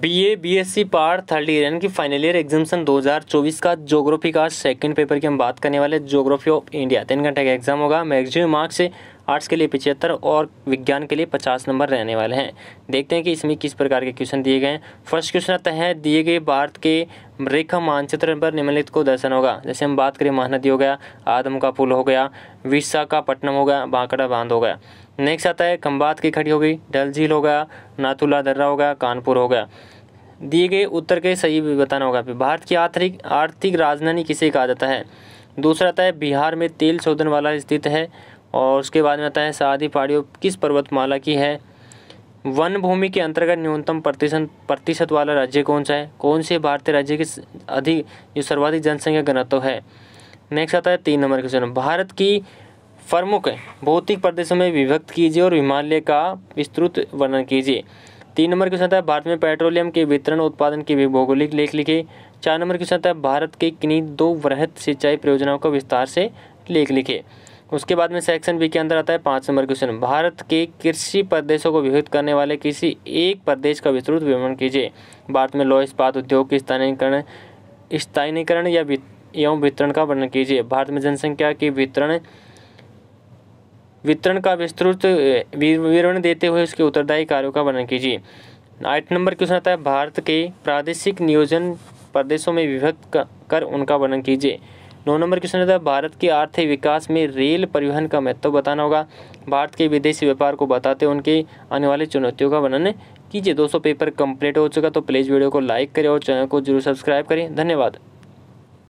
BA BSc पार third year यानी कि फाइनल ईयर एग्जामेशन 2024 का जोग्राफी का सेकंड पेपर की हम बात करने वाले जोग्राफी ऑफ इंडिया तीन घंटे का एग्जाम होगा मैक्सिमम मार्क्स आर्ट्स के लिए पिचहत्तर और विज्ञान के लिए पचास नंबर रहने वाले हैं देखते हैं कि इसमें किस प्रकार के क्वेश्चन दिए गए हैं फर्स्ट क्वेश्चन आता है दिए गए भारत के रेखा मानचित्र पर निम्नलिखित को दर्शन होगा जैसे हम बात करें महानदी हो गया आदम का पुल हो गया विशाखापट्टनम हो गया बांकड़ा बांध हो गया नेक्स्ट आता है खम्बात की खड़ी हो गई डल झील हो गया नाथुला दर्रा हो गया कानपुर हो गया दिए गए उत्तर के सही भी बताना होगा भारत की आर्थिक आर्थिक राजधानी किसे कहा जाता है दूसरा आता है बिहार में तेल शोधन वाला स्थित है और उसके बाद में आता है शादी पहाड़ियों किस पर्वतमाला की है वन भूमि के अंतर्गत न्यूनतम प्रतिशत प्रतिशत वाला राज्य कौन सा है कौन से भारतीय राज्य की अधिक जो सर्वाधिक जनसंख्या घनत्व है नेक्स्ट आता है तीन नंबर क्वेश्चन भारत की प्रमुख भौतिक प्रदेशों में विभक्त कीजिए और हिमालय का विस्तृत वर्णन कीजिए तीन नंबर क्वेश्चन आता है भारत में पेट्रोलियम के वितरण उत्पादन की भौगोलिक लेख लिखे चार नंबर क्वेश्चन आता है भारत के किन्हीं दो वृहत सिंचाई परियोजनाओं का विस्तार से लेख लिखे उसके बाद में सेक्शन बी के अंदर आता है पाँच नंबर क्वेश्चन भारत के कृषि प्रदेशों को विभित करने वाले किसी एक प्रदेश का विस्तृत विवरण कीजिए भारत में लौ इस्पात उद्योग के स्थानीयकरण स्थानीयकरण या एवं वितरण का वर्णन कीजिए भारत में जनसंख्या के वितरण वितरण का विस्तृत विवरण देते हुए उसके उत्तरदायी कार्यों का वर्णन कीजिए आठ नंबर क्वेश्चन आता है भारत के प्रादेशिक नियोजन प्रदेशों में विभक्त कर उनका वर्णन कीजिए नौ नंबर क्वेश्चन रहता है भारत के आर्थिक विकास में रेल परिवहन का महत्व तो बताना होगा भारत के विदेशी व्यापार को बताते उनके आने वाली चुनौतियों का वर्णन कीजिए दोस्तों पेपर कंप्लीट हो चुका तो प्लीज़ वीडियो को लाइक करें और चैनल को जरूर सब्सक्राइब करें धन्यवाद